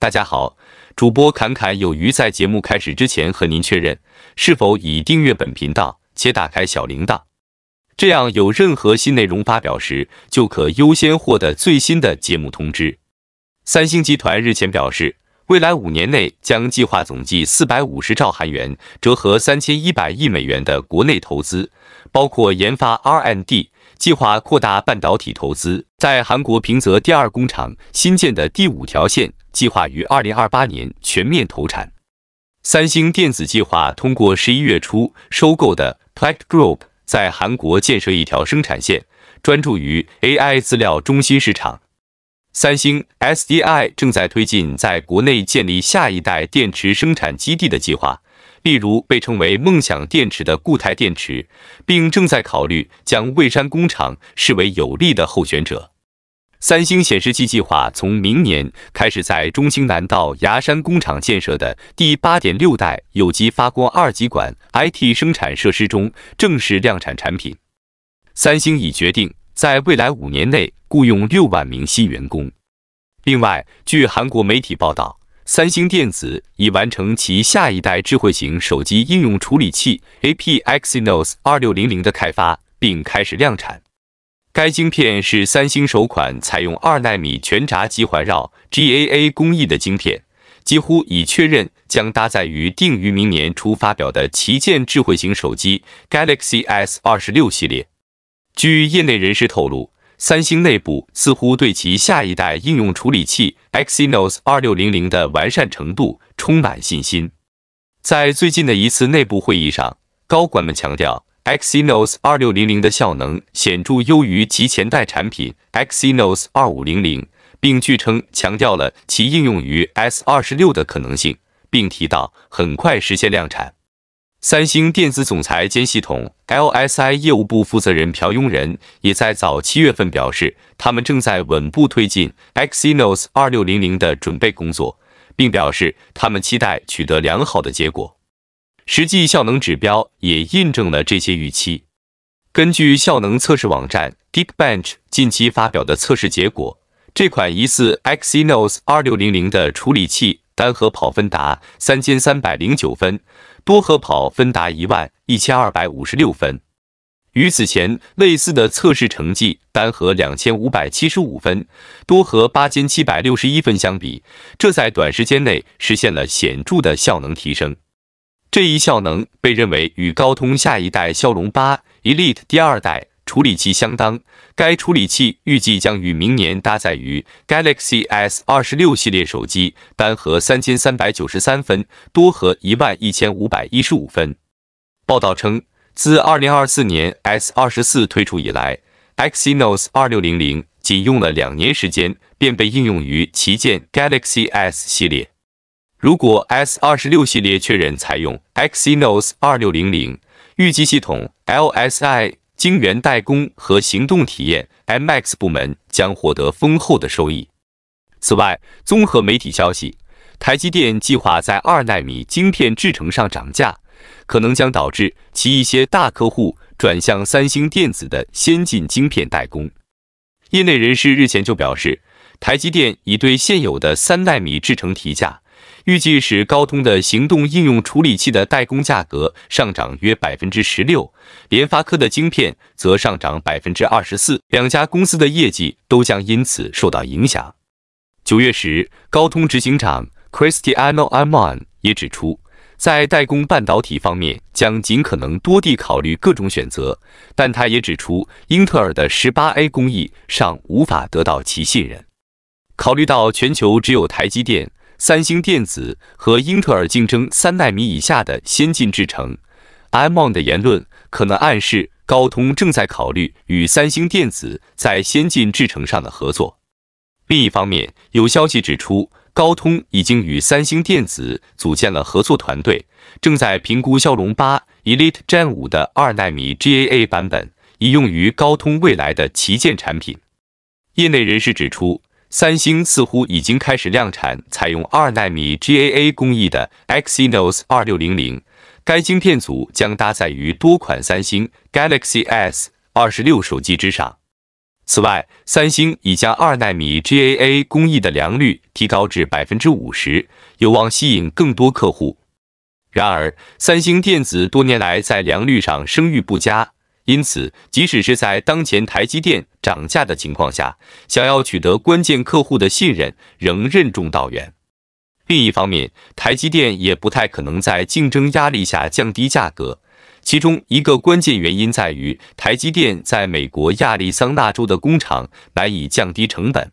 大家好，主播侃侃有余在节目开始之前和您确认，是否已订阅本频道且打开小铃铛？这样有任何新内容发表时，就可优先获得最新的节目通知。三星集团日前表示，未来五年内将计划总计四百五十兆韩元（折合三千一百亿美元）的国内投资，包括研发 R&D。计划扩大半导体投资，在韩国平泽第二工厂新建的第五条线计划于二零二八年全面投产。三星电子计划通过十一月初收购的 Plat Group 在韩国建设一条生产线，专注于 AI 资料中心市场。三星 SDI 正在推进在国内建立下一代电池生产基地的计划。例如被称为“梦想电池”的固态电池，并正在考虑将蔚山工厂视为有力的候选者。三星显示器计划从明年开始，在中兴南道芽山工厂建设的第八点六代有机发光二极管 IT 生产设施中正式量产产品。三星已决定在未来五年内雇佣六万名新员工。另外，据韩国媒体报道。三星电子已完成其下一代智慧型手机应用处理器 A P Xynos 2600的开发，并开始量产。该晶片是三星首款采用二纳米全闸极环绕 GAA 工艺的晶片，几乎已确认将搭载于定于明年初发表的旗舰智慧型手机 Galaxy S 二十六系列。据业内人士透露。三星内部似乎对其下一代应用处理器 Exynos 2600的完善程度充满信心。在最近的一次内部会议上，高管们强调 Exynos 2600的效能显著优于其前代产品 Exynos 2500，并据称强调了其应用于 S26 的可能性，并提到很快实现量产。三星电子总裁兼系统 LSI 业务部负责人朴庸仁也在早七月份表示，他们正在稳步推进 Exynos 2600的准备工作，并表示他们期待取得良好的结果。实际效能指标也印证了这些预期。根据效能测试网站 Geekbench 近期发表的测试结果，这款疑似 Exynos 2600的处理器单核跑分达三千三百零九分。多核跑分达一万一千二百五十六分，与此前类似的测试成绩单核两千五百七十五分、多核八千七百六十一分相比，这在短时间内实现了显著的效能提升。这一效能被认为与高通下一代骁龙八 Elite 第二代处理器相当。该处理器预计将于明年搭载于 Galaxy S 二十六系列手机，单核三千三百九十三分，多核一万一千五百一十五分。报道称，自二零二四年 S 二十四推出以来，Exynos 二六零零仅用了两年时间便被应用于旗舰 Galaxy S 系列。如果 S 二十六系列确认采用 Exynos 二六零零，预计系统 LSI。晶圆代工和行动体验 MX 部门将获得丰厚的收益。此外，综合媒体消息，台积电计划在二纳米晶片制程上涨价，可能将导致其一些大客户转向三星电子的先进晶片代工。业内人士日前就表示，台积电已对现有的三纳米制程提价。预计使高通的行动应用处理器的代工价格上涨约百分之十六，联发科的晶片则上涨百分之二十四，两家公司的业绩都将因此受到影响。九月时，高通执行长 Cristiano Amon 也指出，在代工半导体方面将尽可能多地考虑各种选择，但他也指出，英特尔的十八 A 工艺尚无法得到其信任。考虑到全球只有台积电。三星电子和英特尔竞争三纳米以下的先进制程。a m o n 的言论可能暗示高通正在考虑与三星电子在先进制程上的合作。另一方面，有消息指出，高通已经与三星电子组建了合作团队，正在评估骁龙八 Elite Gen 5的二纳米 GAA 版本，以用于高通未来的旗舰产品。业内人士指出。三星似乎已经开始量产采用二纳米 GAA 工艺的 Exynos 2600，该晶片组将搭载于多款三星 Galaxy S 二十六手机之上。此外，三星已将二纳米 GAA 工艺的良率提高至百分之五十，有望吸引更多客户。然而，三星电子多年来在良率上声誉不佳。因此，即使是在当前台积电涨价的情况下，想要取得关键客户的信任，仍任重道远。另一方面，台积电也不太可能在竞争压力下降低价格。其中一个关键原因在于，台积电在美国亚利桑那州的工厂难以降低成本。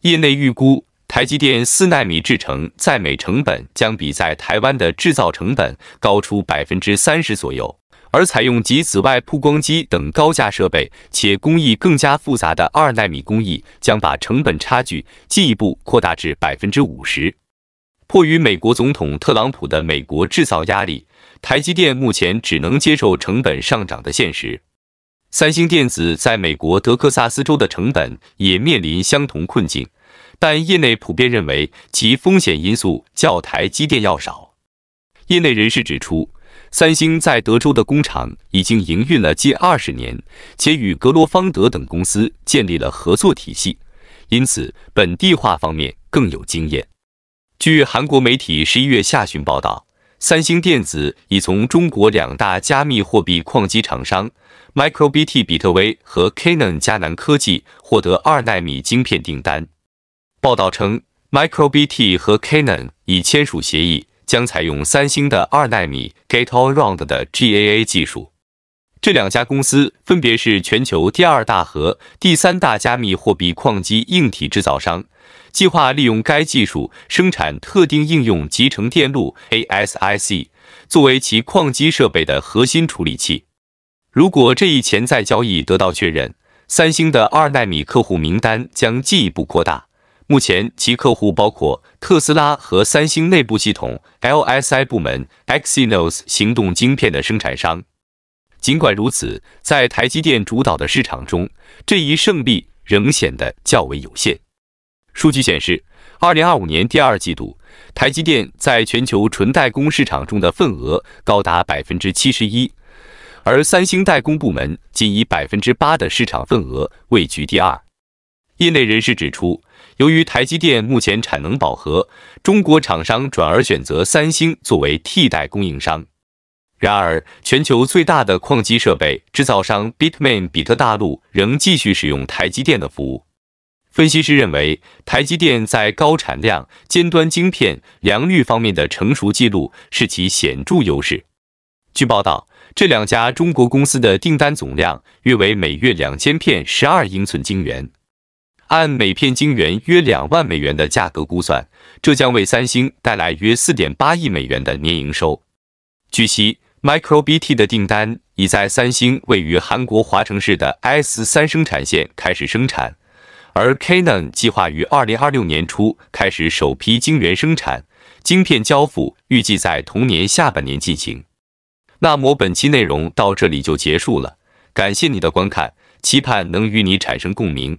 业内预估，台积电四纳米制程在美成本将比在台湾的制造成本高出百分之三十左右。而采用极紫外曝光机等高价设备，且工艺更加复杂的二纳米工艺，将把成本差距进一步扩大至百分之五十。迫于美国总统特朗普的“美国制造”压力，台积电目前只能接受成本上涨的现实。三星电子在美国德克萨斯州的成本也面临相同困境，但业内普遍认为其风险因素较台积电要少。业内人士指出。三星在德州的工厂已经营运了近二十年，且与格罗方德等公司建立了合作体系，因此本地化方面更有经验。据韩国媒体十一月下旬报道，三星电子已从中国两大加密货币矿机厂商 MicroBT 比特威和 Canon 迦南科技获得二纳米晶片订单。报道称，MicroBT 和 Canon 已签署协议。将采用三星的二纳米 Gate All Round 的 GAA 技术。这两家公司分别是全球第二大和第三大加密货币矿机硬体制造商，计划利用该技术生产特定应用集成电路 ASIC 作为其矿机设备的核心处理器。如果这一潜在交易得到确认，三星的二纳米客户名单将进一步扩大。目前，其客户包括特斯拉和三星内部系统 LSI 部门、Exynos 行动晶片的生产商。尽管如此，在台积电主导的市场中，这一胜利仍显得较为有限。数据显示，二零二五年第二季度，台积电在全球纯代工市场中的份额高达百分之七十一，而三星代工部门仅以百分之八的市场份额位居第二。业内人士指出。由于台积电目前产能饱和，中国厂商转而选择三星作为替代供应商。然而，全球最大的矿机设备制造商 Bitmain 比特大陆仍继续使用台积电的服务。分析师认为，台积电在高产量、尖端晶片良率方面的成熟记录是其显著优势。据报道，这两家中国公司的订单总量约为每月两千片十二英寸晶圆。按每片晶圆约两万美元的价格估算，这将为三星带来约四点八亿美元的年营收。据悉，Micro B T 的订单已在三星位于韩国华城市的 S 三生产线开始生产，而 Canon 计划于二零二六年初开始首批晶圆生产，晶片交付预计在同年下半年进行。那么本期内容到这里就结束了，感谢你的观看，期盼能与你产生共鸣。